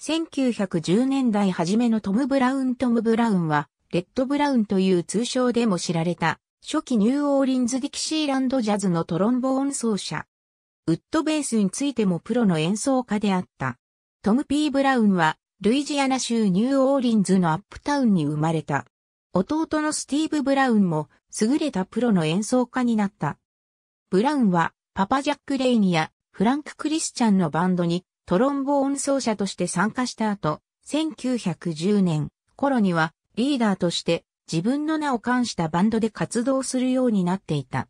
1910年代初めのトム・ブラウントム・ブラウンは、レッド・ブラウンという通称でも知られた、初期ニューオーリンズ・ディキシーランド・ジャズのトロンボーン奏者。ウッドベースについてもプロの演奏家であった。トム・ P・ ブラウンは、ルイジアナ州ニューオーリンズのアップタウンに生まれた。弟のスティーブ・ブラウンも、優れたプロの演奏家になった。ブラウンは、パパ・ジャック・レイニや、フランク・クリスチャンのバンドにトロンボーン奏者として参加した後、1910年頃にはリーダーとして自分の名を冠したバンドで活動するようになっていた。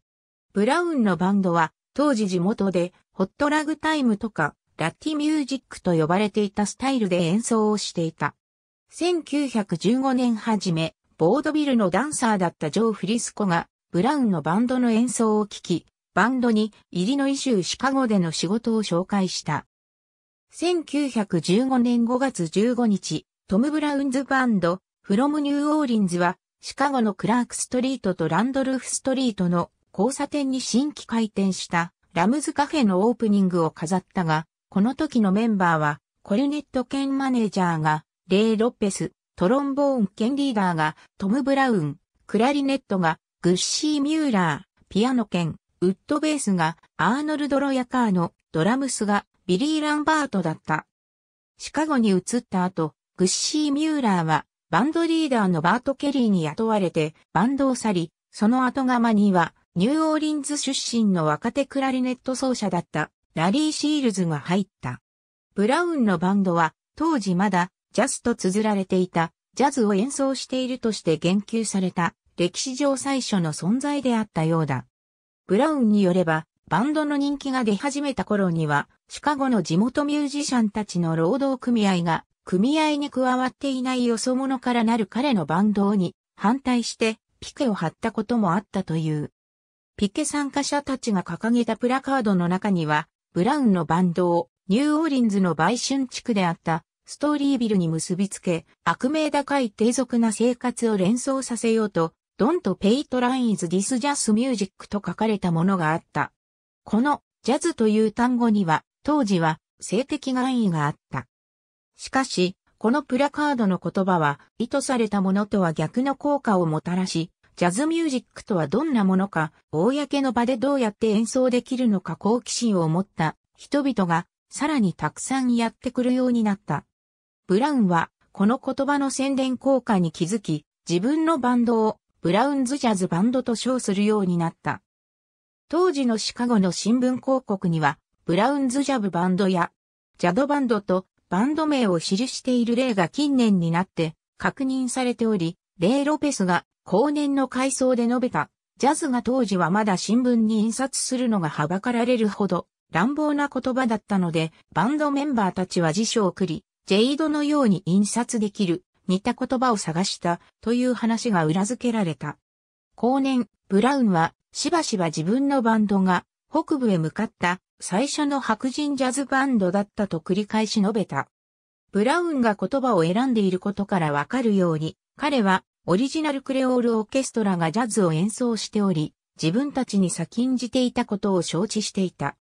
ブラウンのバンドは当時地元でホットラグタイムとかラッティミュージックと呼ばれていたスタイルで演奏をしていた。1915年初め、ボードビルのダンサーだったジョー・フリスコがブラウンのバンドの演奏を聴き、バンドにイリノイ州シカゴでの仕事を紹介した。1915年5月15日、トム・ブラウンズバンド、フロム・ニューオーリンズは、シカゴのクラークストリートとランドルフストリートの交差点に新規開店したラムズカフェのオープニングを飾ったが、この時のメンバーは、コルネット兼マネージャーが、レイ・ロッペス、トロンボーン兼リーダーが、トム・ブラウン、クラリネットが、グッシー・ミューラー、ピアノ兼、ウッドベースが、アーノルド・ロヤカーの、ドラムスが、ビリー・ランバートだった。シカゴに移った後、グッシー・ミューラーはバンドリーダーのバート・ケリーに雇われてバンドを去り、その後釜にはニューオーリンズ出身の若手クラリネット奏者だったラリー・シールズが入った。ブラウンのバンドは当時まだジャズと綴られていたジャズを演奏しているとして言及された歴史上最初の存在であったようだ。ブラウンによればバンドの人気が出始めた頃には、シカゴの地元ミュージシャンたちの労働組合が、組合に加わっていないよそ者からなる彼のバンドに反対してピケを張ったこともあったという。ピケ参加者たちが掲げたプラカードの中には、ブラウンのバンドをニューオーリンズの売春地区であったストーリービルに結びつけ、悪名高い低俗な生活を連想させようと、ドンとペイトラインズディスジャスミュージックと書かれたものがあった。このジャズという単語には当時は性的含意があった。しかし、このプラカードの言葉は意図されたものとは逆の効果をもたらし、ジャズミュージックとはどんなものか、公の場でどうやって演奏できるのか好奇心を持った人々がさらにたくさんやってくるようになった。ブラウンはこの言葉の宣伝効果に気づき、自分のバンドをブラウンズジャズバンドと称するようになった。当時のシカゴの新聞広告には、ブラウンズジャブバンドや、ジャドバンドとバンド名を記している例が近年になって確認されており、レイ・ロペスが後年の回想で述べた、ジャズが当時はまだ新聞に印刷するのがはばかられるほど乱暴な言葉だったので、バンドメンバーたちは辞書を送り、ジェイドのように印刷できる、似た言葉を探したという話が裏付けられた。後年、ブラウンはしばしば自分のバンドが北部へ向かった最初の白人ジャズバンドだったと繰り返し述べた。ブラウンが言葉を選んでいることからわかるように、彼はオリジナルクレオールオーケストラがジャズを演奏しており、自分たちに先んじていたことを承知していた。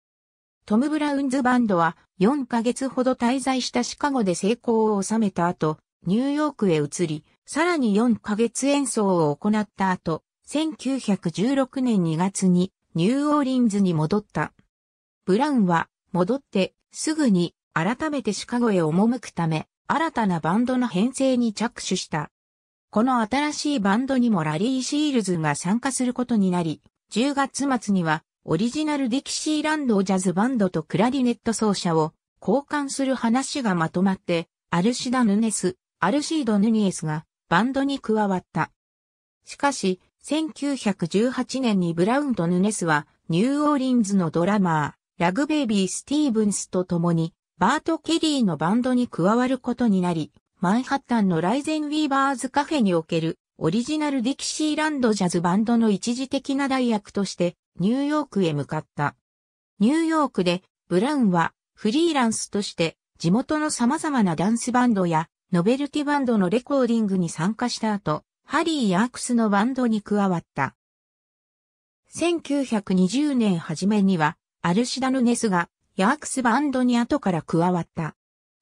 トム・ブラウンズバンドは4ヶ月ほど滞在したシカゴで成功を収めた後、ニューヨークへ移り、さらに4ヶ月演奏を行った後、1916年2月にニューオーリンズに戻った。ブラウンは戻ってすぐに改めてシカゴへ赴くため新たなバンドの編成に着手した。この新しいバンドにもラリー・シールズが参加することになり、10月末にはオリジナルディキシーランドジャズバンドとクラリネット奏者を交換する話がまとまって、アルシダ・ヌネス、アルシード・ヌニエスがバンドに加わった。しかし、1918年にブラウンとヌネスはニューオーリンズのドラマー、ラグベイビー・スティーブンスと共にバート・ケリーのバンドに加わることになり、マンハッタンのライゼンウィーバーズカフェにおけるオリジナルディキシーランドジャズバンドの一時的な代役としてニューヨークへ向かった。ニューヨークでブラウンはフリーランスとして地元の様々なダンスバンドやノベルティバンドのレコーディングに参加した後、ハリー・アクスのバンドに加わった。1920年初めには、アルシダヌネスが、ヤークスバンドに後から加わった。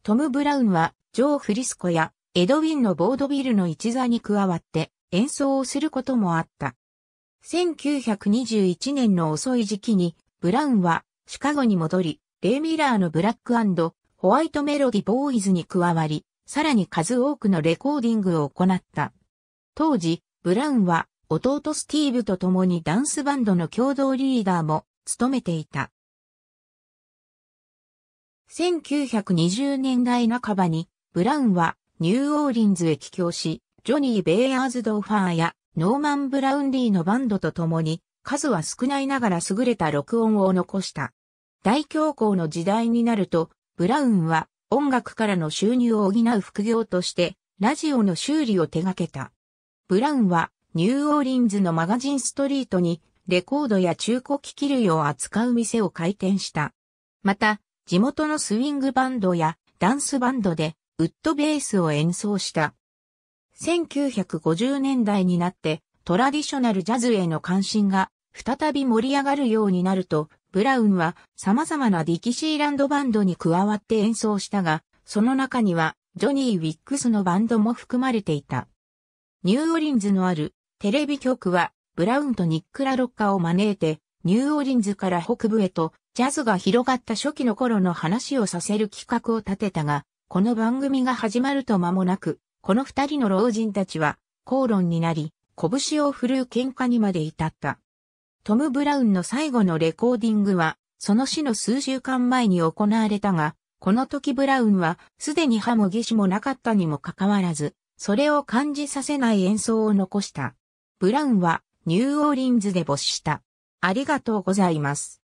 トム・ブラウンは、ジョー・フリスコや、エドウィンのボードビルの一座に加わって演奏をすることもあった。1921年の遅い時期に、ブラウンはシカゴに戻り、レイ・ミラーのブラックホワイトメロディボーイズに加わり、さらに数多くのレコーディングを行った。当時、ブラウンは弟スティーブと共にダンスバンドの共同リーダーも務めていた。1920年代半ばに、ブラウンはニューオーリンズへ帰郷し、ジョニー・ベイアーズ・ドーファーやノーマン・ブラウンリーのバンドと共に、数は少ないながら優れた録音を残した。大恐慌の時代になると、ブラウンは音楽からの収入を補う副業として、ラジオの修理を手掛けた。ブラウンはニューオーリンズのマガジンストリートにレコードや中古機器類を扱う店を開店した。また、地元のスイングバンドやダンスバンドでウッドベースを演奏した。1950年代になってトラディショナルジャズへの関心が再び盛り上がるようになると、ブラウンは様々なディキシーランドバンドに加わって演奏したが、その中にはジョニー・ウィックスのバンドも含まれていた。ニューオリンズのあるテレビ局はブラウンとニック・ラロッカを招いてニューオリンズから北部へとジャズが広がった初期の頃の話をさせる企画を立てたが、この番組が始まると間もなく、この二人の老人たちは口論になり、拳を振るう喧嘩にまで至った。トム・ブラウンの最後のレコーディングは、その死の数週間前に行われたが、この時ブラウンはすでに歯も義手もなかったにもかかわらず、それを感じさせない演奏を残した。ブラウンはニューオーリンズで没した。ありがとうございます。